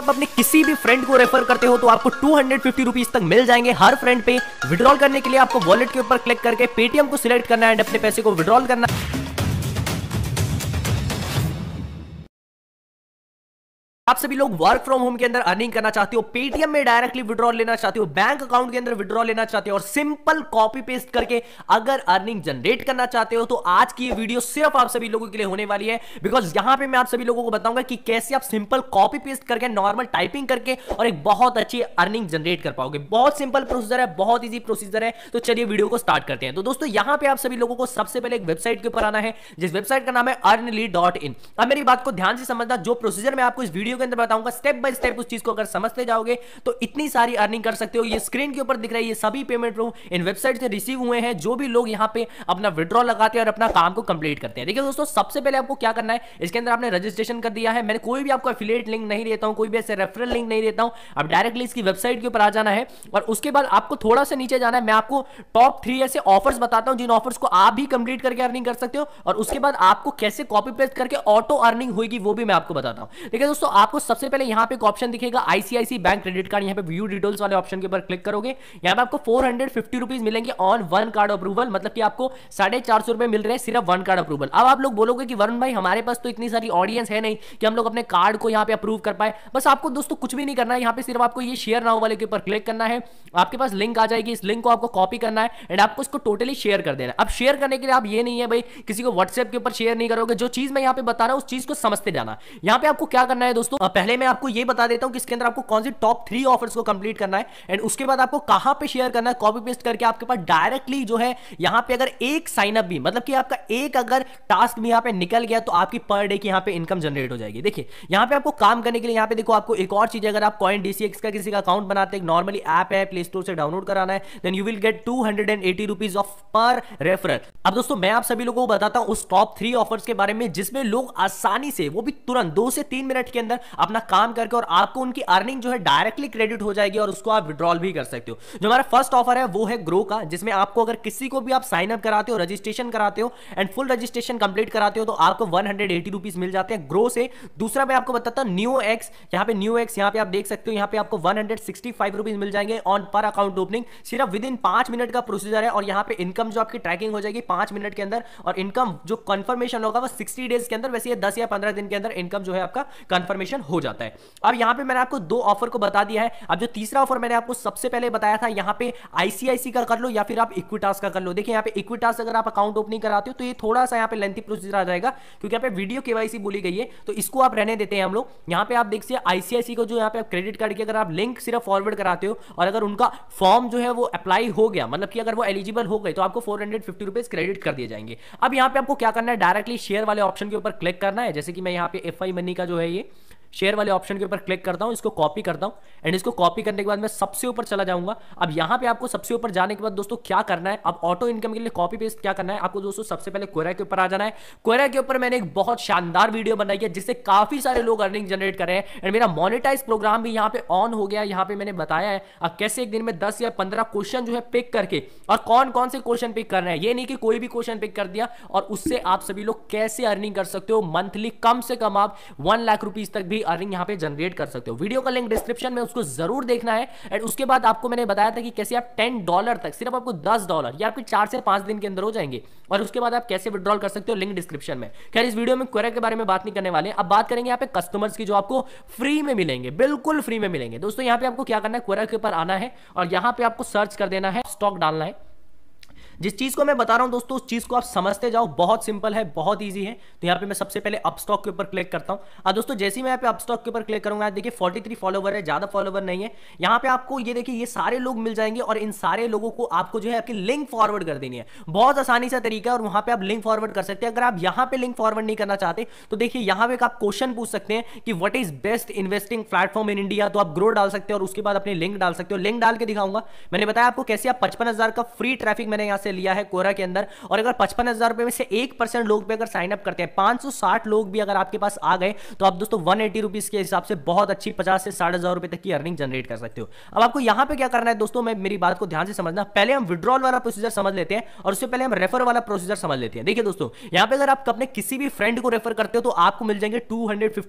आप अपने किसी भी फ्रेंड को रेफर करते हो तो आपको टू हंड्रेड फिफ्टी तक मिल जाएंगे हर फ्रेंड पे विड्रॉल करने के लिए आपको वॉलेट के ऊपर क्लिक करके पेटीएम को सिलेक्ट करना है एंड अपने पैसे को विड्रॉल करना है आप सभी लोग वर्क फ्रॉम होम के अंदर अर्निंग करना चाहते हो पेटीएम में डायरेक्टली विड्रॉल लेना चाहते हो बैंक अकाउंट के अंदर विड्रॉल लेना चाहते हो और सिंपल कॉपी पेस्ट करके अगर अर्निंग जनरेट करना चाहते हो तो आज की ये वीडियो सिर्फ आप सभी लोगों के लिए होने वाली है बिकॉज यहां पे मैं आप सभी लोगों को बताऊंगा कि कैसे आप सिंपल कॉपी पेस्ट करके नॉर्मल टाइपिंग करके और एक बहुत अच्छी अर्निंग जनरेट कर पाओगे बहुत सिंपल प्रोसीजर है बहुत ईजी प्रोसीजर है तो चलिए वीडियो को स्टार्ट करते हैं तो दोस्तों यहां पर आप सभी लोगों को सबसे पहले एक वेबसाइट के ऊपर आना है जिस वेबसाइट का नाम है अर्न अब मेरी बात को ध्यान से समझना जो प्रोसीजर मैं आपको इस वीडियो के अंदर बताऊंगा स्टेप बाय स्टेप उस चीज को अगर समझते जाओगे तो इतनी सारी अर्निंग कर सकते हो ये स्क्रीन के ऊपर दिख रही है सभी पेमेंट प्रूफ इन वेबसाइट से रिसीव हुए हैं जो भी लोग यहाँ पे अपना विड्रॉ लगाते हैं और अपना काम को कंप्लीट करते हैं देखिए दोस्तों सबसे पहले आपको क्या करना है इसके अंदर आपने रजिस्ट्रेशन कर दिया है मैंने कोई भी आपको एफिलेट लिंक नहीं देता हूँ कोई भी ऐसे रेफरल लिंक नहीं देता हूँ आप डायरेक्टली इसकी वेबसाइट के ऊपर आ जाना है और उसके बाद आपको थोड़ा सा नीचे जाना है मैं आपको टॉप थ्री ऐसे ऑफर्स बताता हूँ जिन ऑफर्स को आप भी कंप्लीट करके अर्निंग कर सकते हो और उसके बाद आपको कैसे कॉपी पेस्ट करके ऑटो अर्निंग होगी वो भी मैं आपको बताता हूँ देखिए दोस्तों आप आपको सबसे पहले यहां पे ऑप्शन दिखेगा आईसीआईसी बैंक क्रेडिट कार्ड यहां पे व्यू डिटेल्स वाले ऑप्शन के ऊपर क्लिक करोगे यहां पे आपको फोर हंड्रेड फिफ्टी मिलेंगे ऑन वन कार्ड अप्रूवल मतलब कि आपको साढ़े चार सौ रुपए मिल रहे हैं सिर्फ वन कार्ड अप्रूवल अब आप लोग बोलोगे कि वरुण भाई हमारे पास तो इतनी सारी ऑडियंस है नहीं कि हम लोग अपने कार्ड को यहाँ पे अप्रूव कर पाए बस आपको दोस्तों कुछ भी नहीं करना है यहाँ पे सिर्फ आपको ये शेयर नाउ वाले के ऊपर क्लिक करना है आपके पास लिंक आ जाएगी इस लिंक को आपको कॉपी करना है एंड आपको इसको टोटली शेयर कर देना है अब शेयर करने के लिए आप ये नहीं है भाई किसी को व्हाट्सएप के ऊपर शेयर नहीं करोगे जो चीज मैं यहाँ पर बता रहा हूं उस चीज को समझते जाना यहाँ पे आपको क्या करना है दोस्तों पहले मैं आपको ये बता देता हूँ कि इसके अंदर आपको कौन सी टॉप थ्री ऑफर्स को कंप्लीट करना है एंड उसके बाद आपको कहाँ पे शेयर करना है कॉपी पेस्ट करके आपके पास डायरेक्टली जो है यहाँ पे अगर एक साइनअप भी मतलब कि आपका एक अगर टास्क भी यहाँ पे निकल गया तो आपकी पर डे की यहाँ पे इनकम जनरेट हो जाएगी देखिए यहाँ पे आपको काम करने के लिए यहाँ पे देखो आपको एक और चीज अगर आप कॉइन डी का किसी का अकाउंट बनाते हैं नॉर्मली ऐप है प्ले स्टोर से डाउनलोड कराना है then you will get two hundred and eighty rupees off per referral अब दोस्तों मैं आप सभी लोगों को बताता हूँ उस टॉप थ्री ऑफर्स के बारे में जिसमें लोग आसानी से वो भी तुरंत दो से तीन मिनट के अंदर अपना काम करके और आपको उनकी अर्निंग जो है डायरेक्टली क्रेडिट हो जाएगी और उसको आप विड्रॉल भी कर सकते हो जो हमारा फर्स्ट ऑफर है वो है ग्रो का जिसमें आपको अगर किसी को भी आप साइन अप कराते हो रजिस्ट्रेशन कराते हो एंड फुल रजिस्ट्रेशन कंप्लीट कराते हो तो आपको वन हंड्रेड मिल जाते हैं ग्रो से दूसरा मैं आपको बताता हूँ न्यू एक्स यहाँ पे न्यू एक्स यहाँ पे आप देख सकते हो यहाँ पे आपको वन हंड्रेड मिल जाएंगे ऑन पर अकाउंट ओपनिंग सिर्फ विद इन पांच मिनट का प्रोसीजर है और यहाँ पे इनकम जो आपकी ट्रैकिंग हो जाएगी पांच मिनट के अंदर और इनकम जो कंफर्मेशन होगा वो सिक्सटी डेज के अंदर वैसे दस या पंद्रह दिन के अंदर इनकम जो है आपका कंफर्मेशन कैलकुलेशन हो जाता है अब यहां पे मैंने आपको दो ऑफर को बता दिया है अब जो तीसरा ऑफर मैंने आपको सबसे पहले बताया था यहां पे आईसीआईसी का कर लो या फिर आप इक्विटास का कर लो देखिए यहां पे इक्विटास अगर आप अकाउंट ओपनिंग कराते हो तो ये थोड़ा सा यहां पे लेंथी प्रोसीजर आ जाएगा क्योंकि यहां पे वीडियो केवाईसी बोली गई है तो इसको आप रहने देते हैं हम लोग यहां पे आप देख देखिए आईसीआईसी को जो यहां पे आप क्रेडिट कार्ड की अगर आप लिंक सिर्फ फॉरवर्ड कराते हो और अगर उनका फॉर्म जो है वो अप्लाई हो गया मतलब कि अगर वो एलिजिबल हो गए तो आपको four hundred fifty rupees credit कर दिए जाएंगे अब यहां पर आपको क्या करना है डायरेक्टली शेयर वाले ऑप्शन के ऊपर क्लिक करना है जैसे कि मैं यहां पर एफ आई मनी का जो है ये शेयर वाले ऑप्शन के ऊपर क्लिक करता हूँ इसको कॉपी करता हूँ एंड इसको कॉपी करने के बाद मैं सबसे ऊपर चला जाऊंगा अब यहाँ पे आपको सबसे ऊपर जाने के बाद दोस्तों क्या करना है अब ऑटो इनकम के लिए कॉपी पेस्ट क्या करना है आपको दोस्तों सबसे पहले कोयरा के ऊपर आ जाना है कोयरा के ऊपर मैंने एक बहुत शानदार वीडियो बनाई है जिससे काफी सारे लोग अर्निंग जनरेट कर रहे हैं एंड मेरा मोनिटाइज प्रोग्राम भी यहाँ पे ऑन हो गया यहाँ पे मैंने बताया है अब कैसे एक दिन में दस या पंद्रह क्वेश्चन जो है पिक करके और कौन कौन से क्वेश्चन पिक करना है ये नहीं कि कोई भी क्वेश्चन पिक कर दिया और उससे आप सभी लोग कैसे अर्निंग कर सकते हो मंथली कम से कम आप वन लाख रुपीज तक भी मंथली अर्निंग यहाँ पे जनरेट कर सकते हो वीडियो का लिंक डिस्क्रिप्शन में उसको जरूर देखना है एंड उसके बाद आपको मैंने बताया था कि कैसे आप टेन डॉलर तक सिर्फ आपको दस डॉलर या आपके चार से पांच दिन के अंदर हो जाएंगे और उसके बाद आप कैसे विड्रॉल कर सकते हो लिंक डिस्क्रिप्शन में खैर इस वीडियो में क्वेरा के बारे में बात नहीं करने वाले अब बात करेंगे यहाँ पे कस्टमर्स की जो आपको फ्री में मिलेंगे बिल्कुल फ्री में मिलेंगे दोस्तों यहाँ पे आपको क्या करना है क्वेरा के ऊपर आना है और यहाँ पे आपको सर्च कर देना है स्टॉक डालना है जिस चीज को मैं बता रहा हूं दोस्तों उस चीज को आप समझते जाओ बहुत सिंपल है बहुत ईजी है तो यहाँ पे मैं सबसे पहले अपस्टॉक के ऊपर क्लिक करता हूँ और दोस्तों जैसे ही मैं यहाँ पे अपस्टॉक के ऊपर क्लिक करूंगा देखिए फोर्टी थ्री फॉलोवर है ज्यादा फॉलोवर नहीं है यहाँ पे आपको ये देखिए ये सारे लोग मिल जाएंगे और इन सारे लोगों को आपको जो है आपकी लिंक फॉरवर्ड कर देनी है बहुत आसानी सा तरीका है और वहां पर आप लिंक फॉरवर्ड कर सकते हैं अगर आप यहाँ पे लिंक फॉरवर्ड नहीं करना चाहते तो देखिए यहाँ पे आप क्वेश्चन पूछ सकते हैं कि what is best investing platform in India तो आप ग्रो डाल सकते हैं और उसके बाद अपनी लिंक डाल सकते हो लिंक डाल के दिखाऊंगा मैंने बताया आपको कैसे आप पचपन का फ्री ट्रैफिक मैंने यहाँ से से लिया है कोरा के अंदर और अगर पचपन हजार रुपए में से एक परसेंट लोग भी अगर साइन अप करते हैं पांच सौ साठ लोग भी अगर आपके पास आ गए तो आप दोस्तों वन एटी रुपीज के हिसाब से बहुत अच्छी पचास से साठ हजार रुपए तक की अर्निंग जनरेट कर सकते हो अब आपको यहां पर क्या करना है दोस्तों मैं मेरी बात को ध्यान से समझना पहले हम विड्रॉल वाला प्रोसीजर समझ लेते हैं और उससे पहले हम रेफर वाला प्रोसीजर समझ लेते हैं देखिए दोस्तों यहां पर अगर आप अपने किसी भी फ्रेंड को रेफर करते हो तो आपको मिल जाएंगे टू हंड्रेड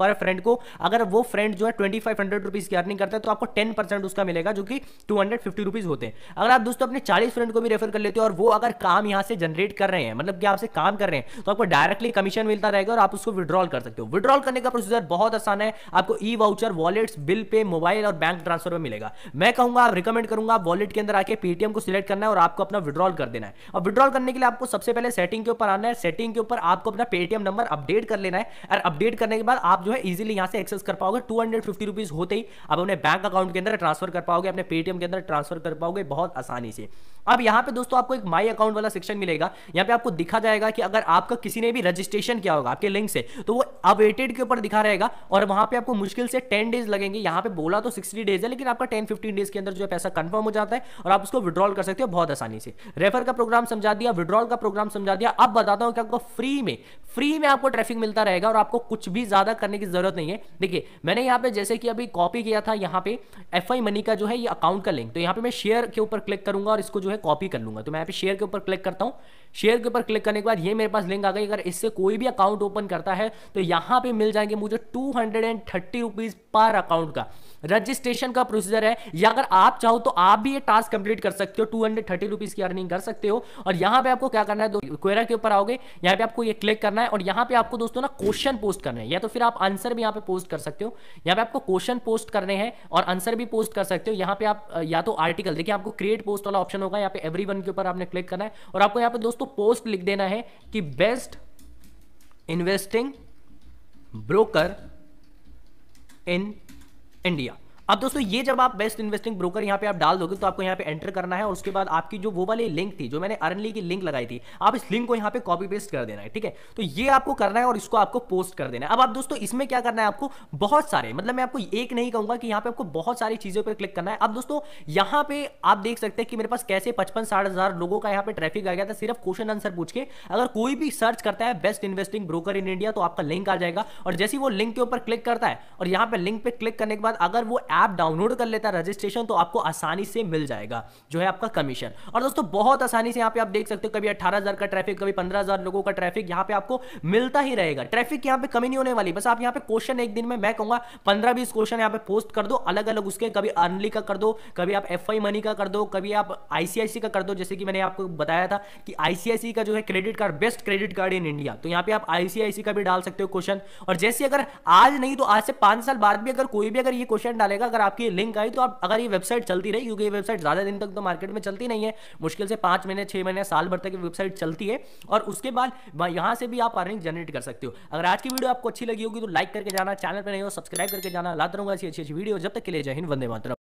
पर फ्रेंड को अगर वो फ्रेंड जो है ट्वेंटी फाइव हंड्रेड रुपीज की अर्निंग करता है तो आपको टेन परसेंट उसका मिलेगा जो कि टू हंड्रेड फिफ्टी रुपीज होते हैं अगर आप दोस्तों अपने चालीस फ्रेंड को भी रेफर कर लेते हो और वो अगर काम यहाँ से जनरेट कर रहे हैं मतलब कि आपसे काम कर रहे हैं तो आपको डायरेक्टली कमीशन मिलता रहेगा और आप उसको विड्रॉल कर सकते हो विड्रॉल करने का प्रोसीजर बहुत आसान है आपको E voucher wallets bill pay mobile और बैंक ट्रांसफर में मिलेगा मैं कहूंगा आप रिकमेंड करूंगा वॉलेट के अंदर आके पेटीएम को सिलेक्ट करना है और आपको अपना विड्रॉल कर देना है और विड्रॉल करने के लिए आपको सबसे पहले सेटिंग के ऊपर आना है सेटिंग के ऊपर आपको अपना पेटीएम नंबर अपडेट कर लेना है और अपडेट करने के बाद आप जो है इजिली यहाँ से एक्सेस कर पाओगे टू हंड्रेड होते ही आप अपने बैंक अकाउंट के अंदर ट्रांसफर कर पाओगे अपने पेटीएम के अंदर ट्रांसफर कर पाओगे बहुत आसानी से अब यहाँ पे दोस्तों आपको एक माई अकाउंट वाला सेक्शन मिलेगा यहाँ पे आपको दिखा जाएगा कि अगर आपका किसी ने भी रजिस्ट्रेशन किया होगा आपके लिंक से तो वो अवेटेड के ऊपर दिखा रहेगा और वहां पे आपको मुश्किल से टेन डेज लगेंगे यहाँ पे बोला तो सिक्सटी डेज है लेकिन आपका टेन फिफ्टीन डेज के अंदर जो है पैसा कन्फर्म हो जाता है और आप उसको विड्रॉल कर सकते हो बहुत आसानी से रेफर का प्रोग्राम समझा दिया विड्रॉल का प्रोग्राम समझा दिया अब बताता हूँ कि आपको फ्री में फ्री में आपको ट्रैफिक मिलता रहेगा और आपको कुछ भी ज़्यादा करने की ज़रूरत नहीं है देखिए मैंने यहाँ पे जैसे कि अभी कॉपी किया था यहाँ पे एफ आई मनी का जो है ये अकाउंट का लिंक तो यहाँ पे मैं शेयर के ऊपर क्लिक करूंगा और इसको जो है कॉपी कर लूंगा तो मैं यहाँ पे शेयर के ऊपर क्लिक करता हूँ शेयर के ऊपर क्लिक करने के बाद ये मेरे पास लिंक आ गई अगर इससे कोई भी अकाउंट ओपन करता है तो यहाँ पे मिल जाएंगे मुझे टू हंड्रेड पर अकाउंट का रजिस्ट्रेशन का प्रोसीजर है या अगर आप चाहो तो आप भी ये टास्क कंप्लीट कर सकते हो टू हंड्रेड थर्टी रुपीज की अर्निंग कर सकते हो और यहाँ पे आपको क्या करना है क्वेरा के ऊपर आओगे यहाँ पे आपको ये क्लिक करना करना है और यहाँ पे आपको दोस्तों ना क्वेश्चन पोस्ट करने हैं या तो फिर आप आंसर भी यहाँ पे पोस्ट कर सकते हो यहाँ पे आपको क्वेश्चन पोस्ट करने हैं और आंसर भी पोस्ट कर सकते हो यहाँ पे आप या तो आर्टिकल देखिए आपको क्रिएट पोस्ट वाला ऑप्शन होगा यहाँ पे एवरी के ऊपर आपने क्लिक करना है और आपको यहाँ पे दोस्तों पोस्ट लिख देना है कि best investing broker in India अब दोस्तों ये जब आप बेस्ट इन्वेस्टिंग ब्रोकर यहाँ पे आप डाल दोगे तो आपको यहाँ पे एंटर करना है और उसके बाद आपकी जो वो वाली लिंक थी जो मैंने अर्नली की लिंक लगाई थी आप इस लिंक को यहाँ पे कॉपी पेस्ट कर देना है ठीक है तो ये आपको करना है और इसको आपको पोस्ट कर देना है अब आप दोस्तों इसमें क्या करना है आपको बहुत सारे मतलब मैं आपको एक नहीं कहूंगा कि यहाँ पे आपको बहुत सारी चीजों पर क्लिक करना है अब दोस्तों यहाँ पे आप देख सकते हैं कि मेरे पास कैसे पचपन साठ हजार लोगों का यहाँ पे ट्रैफिक आ गया था सिर्फ क्वेश्चन आंसर पूछ के अगर कोई भी सर्च करता है best investing broker in India तो आपका लिंक आ जाएगा और जैसे वो लिंक के ऊपर क्लिक करता है और यहाँ पे लिंक पे क्लिक करने के बाद अगर वो ऐप डाउनलोड कर लेता है रजिस्ट्रेशन तो आपको आसानी से मिल जाएगा जो है आपका कमीशन और दोस्तों बहुत आसानी से यहाँ पे आप देख सकते हो कभी अट्ठारह का ट्रैफिक कभी पंद्रह लोगों का ट्रैफिक यहाँ पे आपको मिलता ही रहेगा ट्रैफिक यहाँ पे कमी नहीं होने वाली बस आप यहाँ पे क्वेश्चन एक दिन में मैं कहूँगा पंद्रह बीस क्वेश्चन यहाँ पे पोस्ट कर दो अलग अलग उसके कभी अर्नली का कर दो कभी आप एफ मनी का कर दो कभी आप आईसीआईसी का कर दो जैसे कि मैंने आपको बताया था कि आईसीआईसी का जो है credit card best credit card in India तो यहाँ पे आप आईसीआईसी का भी डाल सकते हो क्वेश्चन और जैसे अगर आज नहीं तो आज से पांच साल बाद भी अगर कोई भी अगर ये क्वेश्चन डालेगा अगर आपकी लिंक आई तो आप अगर ये वेबसाइट चलती रही क्योंकि ये वेबसाइट ज़्यादा दिन तक तो मार्केट में चलती नहीं है मुश्किल से पाँच महीने छः महीने साल भर तक वेबसाइट चलती है और उसके बाद यहाँ से भी आप अर्निंग जनरेट कर सकते हो अगर आज की वीडियो आपको अच्छी लगी होगी तो लाइक करके जाना चैनल पर नहीं हो सब्सक्राइब करके जाना लाते रहूँगा ऐसी अच्छी अच्छी वीडियो जब तक के लिए जय हिंद वंदे मातरम